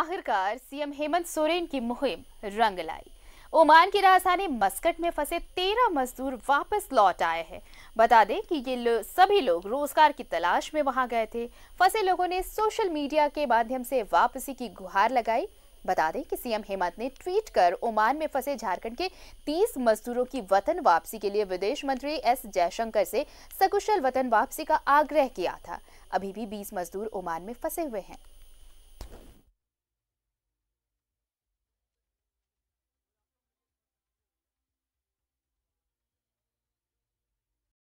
आखिरकार सीएम हेमंत सोरेन की मुहिम रंग लाई ओमान की राजधानी मस्कट में फंसे तेरह मजदूर वापस लौट आए हैं बता दें कि ये लो, सभी लोग रोजगार की तलाश में वहां गए थे फंसे लोगों ने सोशल मीडिया के माध्यम से वापसी की गुहार लगाई बता दें कि सीएम हेमंत ने ट्वीट कर ओमान में फंसे झारखंड के 30 मजदूरों की वतन वापसी के लिए विदेश मंत्री एस जयशंकर से सकुशल वतन वापसी का आग्रह किया था अभी भी 20 मजदूर ओमान में फंसे हुए हैं